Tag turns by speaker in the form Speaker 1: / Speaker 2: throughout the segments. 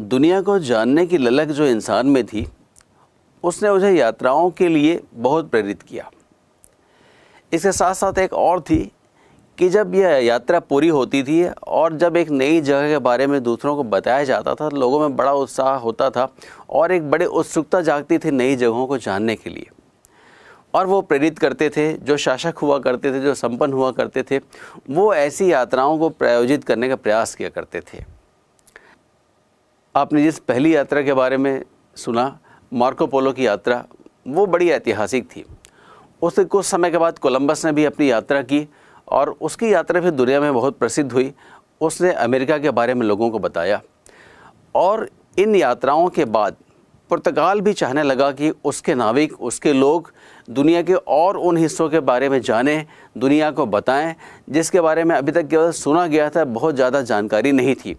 Speaker 1: दुनिया को जानने की ललक जो इंसान में थी उसने उसे यात्राओं के लिए बहुत प्रेरित किया इसके साथ साथ एक और थी कि जब यह यात्रा पूरी होती थी और जब एक नई जगह के बारे में दूसरों को बताया जाता था लोगों में बड़ा उत्साह होता था और एक बड़े उत्सुकता जागती थी नई जगहों को जानने के लिए और वो प्रेरित करते थे जो शासक हुआ करते थे जो संपन्न हुआ करते थे वो ऐसी यात्राओं को प्रायोजित करने का प्रयास किया करते थे आपने जिस पहली यात्रा के बारे में सुना मार्को पोलो की यात्रा वो बड़ी ऐतिहासिक थी उसके कुछ समय के बाद कोलंबस ने भी अपनी यात्रा की और उसकी यात्रा भी दुनिया में बहुत प्रसिद्ध हुई उसने अमेरिका के बारे में लोगों को बताया और इन यात्राओं के बाद पुर्तगाल भी चाहने लगा कि उसके नाविक उसके लोग दुनिया के और उन हिस्सों के बारे में जानें दुनिया को बताएं जिसके बारे में अभी तक केवल सुना गया था बहुत ज़्यादा जानकारी नहीं थी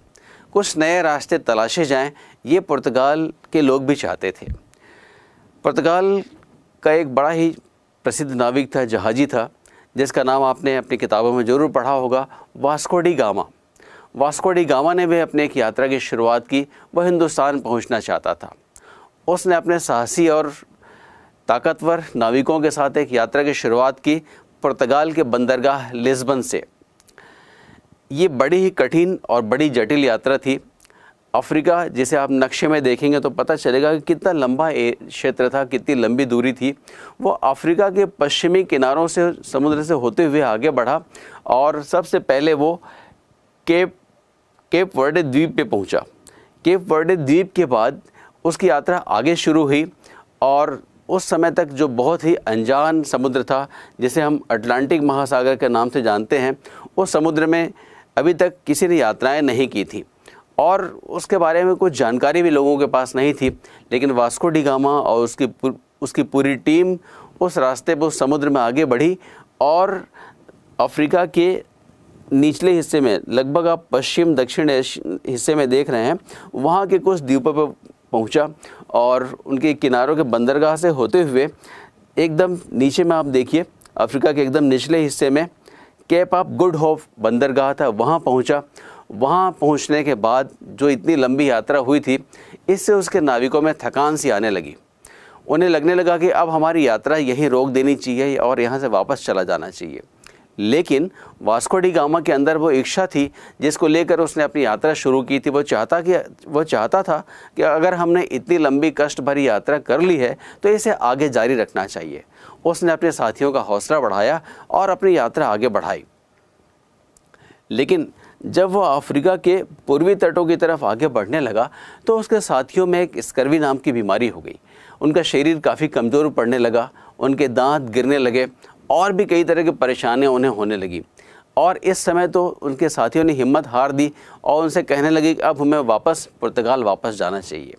Speaker 1: कुछ नए रास्ते तलाशे जाएं ये पुर्तगाल के लोग भी चाहते थे पुर्तगाल का एक बड़ा ही प्रसिद्ध नाविक था जहाजी था जिसका नाम आपने अपनी किताबों में ज़रूर पढ़ा होगा वास्कोडी गामा वास्कोडी गामा ने भी अपने एक यात्रा की शुरुआत की वह हिंदुस्तान पहुंचना चाहता था उसने अपने साहसी और ताकतवर नाविकों के साथ एक यात्रा की शुरुआत की पुर्तगाल के बंदरगाह लिस्बन से ये बड़ी ही कठिन और बड़ी जटिल यात्रा थी अफ्रीका जिसे आप नक्शे में देखेंगे तो पता चलेगा कि कितना लंबा क्षेत्र था कितनी लंबी दूरी थी वो अफ्रीका के पश्चिमी किनारों से समुद्र से होते हुए आगे बढ़ा और सबसे पहले वो केप केप वर्डे द्वीप पे पहुंचा केप वर्डे द्वीप के बाद उसकी यात्रा आगे शुरू हुई और उस समय तक जो बहुत ही अनजान समुद्र था जिसे हम अटलांटिक महासागर के नाम से जानते हैं उस समुद्र में अभी तक किसी ने यात्राएं नहीं की थी और उसके बारे में कुछ जानकारी भी लोगों के पास नहीं थी लेकिन वास्को डिगामा और उसकी उसकी पूरी टीम उस रास्ते पर समुद्र में आगे बढ़ी और अफ्रीका के निचले हिस्से में लगभग आप पश्चिम दक्षिण हिस्से में देख रहे हैं वहाँ के कुछ द्वीपों पर पहुँचा और उनके किनारों के बंदरगाह से होते हुए एकदम नीचे में आप देखिए अफ्रीका के एकदम निचले हिस्से में केप ऑफ गुड होप बंदरगाह था वहाँ पहुँचा वहाँ पहुँचने के बाद जो इतनी लंबी यात्रा हुई थी इससे उसके नाविकों में थकान सी आने लगी उन्हें लगने लगा कि अब हमारी यात्रा यहीं रोक देनी चाहिए और यहाँ से वापस चला जाना चाहिए लेकिन वास्को डी गामा के अंदर वो इच्छा थी जिसको लेकर उसने अपनी यात्रा शुरू की थी वो चाहता कि वो चाहता था कि अगर हमने इतनी लंबी कष्ट भरी यात्रा कर ली है तो इसे आगे जारी रखना चाहिए उसने अपने साथियों का हौसला बढ़ाया और अपनी यात्रा आगे बढ़ाई लेकिन जब वह अफ्रीका के पूर्वी तटों की तरफ आगे बढ़ने लगा तो उसके साथियों में एक स्कर्वी नाम की बीमारी हो गई उनका शरीर काफ़ी कमज़ोर पड़ने लगा उनके दांत गिरने लगे और भी कई तरह की परेशानियाँ उन्हें होने लगी और इस समय तो उनके साथियों ने हिम्मत हार दी और उनसे कहने लगी कि अब हमें वापस पुर्तगाल वापस जाना चाहिए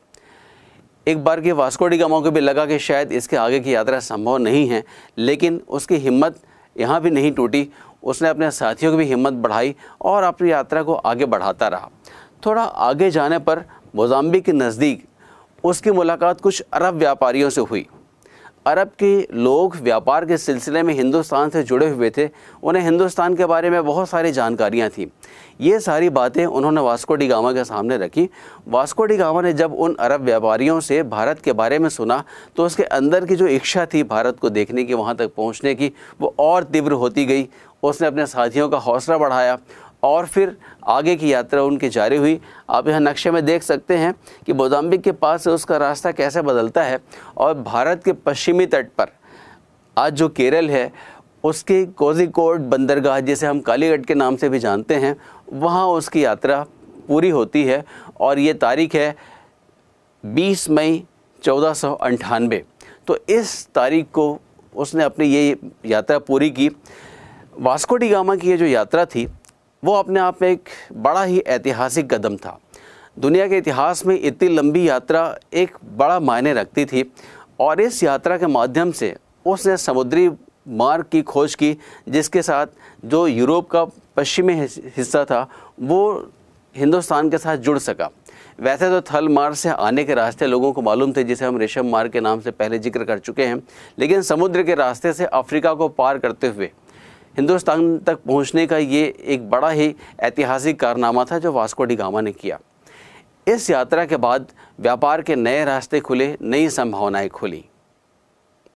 Speaker 1: एक बार के वास्कोडी गामा को भी लगा कि शायद इसके आगे की यात्रा संभव नहीं है लेकिन उसकी हिम्मत यहाँ भी नहीं टूटी उसने अपने साथियों की भी हिम्मत बढ़ाई और अपनी यात्रा को आगे बढ़ाता रहा थोड़ा आगे जाने पर मोजाम्बी के नज़दीक उसकी मुलाकात कुछ अरब व्यापारियों से हुई अरब के लोग व्यापार के सिलसिले में हिंदुस्तान से जुड़े हुए थे उन्हें हिंदुस्तान के बारे में बहुत सारी जानकारियाँ थीं ये सारी बातें उन्होंने वास्को डी गामा के सामने रखी वास्को डी गामा ने जब उन अरब व्यापारियों से भारत के बारे में सुना तो उसके अंदर की जो इच्छा थी भारत को देखने की वहाँ तक पहुँचने की वो और तीव्र होती गई उसने अपने साथियों का हौसला बढ़ाया और फिर आगे की यात्रा उनकी जारी हुई आप यहाँ नक्शे में देख सकते हैं कि मोजाम्बिक के पास से उसका रास्ता कैसे बदलता है और भारत के पश्चिमी तट पर आज जो केरल है उसके कोजिकोड बंदरगाह जिसे हम कालीगढ़ के नाम से भी जानते हैं वहाँ उसकी यात्रा पूरी होती है और ये तारीख है 20 मई चौदह तो इस तारीख को उसने अपनी ये यात्रा पूरी की वास्को डी गामा की ये जो यात्रा थी वो अपने आप में एक बड़ा ही ऐतिहासिक कदम था दुनिया के इतिहास में इतनी लंबी यात्रा एक बड़ा मायने रखती थी और इस यात्रा के माध्यम से उसने समुद्री मार्ग की खोज की जिसके साथ जो यूरोप का पश्चिमी हिस्सा था वो हिंदुस्तान के साथ जुड़ सका वैसे तो थल मार्ग से आने के रास्ते लोगों को मालूम थे जिसे हम रेशम मार्ग के नाम से पहले जिक्र कर चुके हैं लेकिन समुद्र के रास्ते से अफ्रीका को पार करते हुए हिंदुस्तान तक पहुंचने का ये एक बड़ा ही ऐतिहासिक कारनामा था जो वास्को डिगामा ने किया इस यात्रा के बाद व्यापार के नए रास्ते खुले नई संभावनाएं खुली